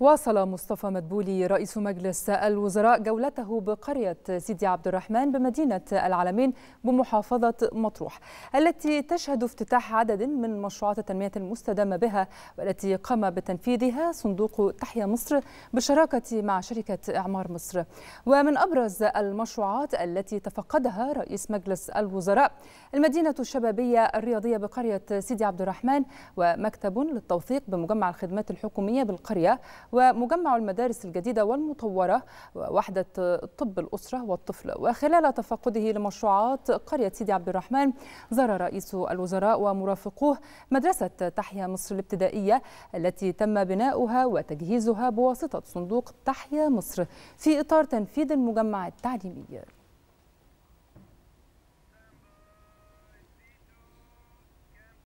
واصل مصطفى مدبولي رئيس مجلس الوزراء جولته بقرية سيدي عبد الرحمن بمدينة العلمين بمحافظة مطروح التي تشهد افتتاح عدد من مشروعات التنمية المستدامة بها والتي قام بتنفيذها صندوق تحيا مصر بالشراكة مع شركة إعمار مصر ومن أبرز المشروعات التي تفقدها رئيس مجلس الوزراء المدينة الشبابية الرياضية بقرية سيدي عبد الرحمن ومكتب للتوثيق بمجمع الخدمات الحكومية بالقرية ومجمع المدارس الجديدة والمطورة ووحدة طب الأسرة والطفل وخلال تفقده لمشروعات قرية سيدي عبد الرحمن زار رئيس الوزراء ومرافقوه مدرسة تحيا مصر الابتدائية التي تم بناؤها وتجهيزها بواسطة صندوق تحيا مصر في إطار تنفيذ المجمع التعليمي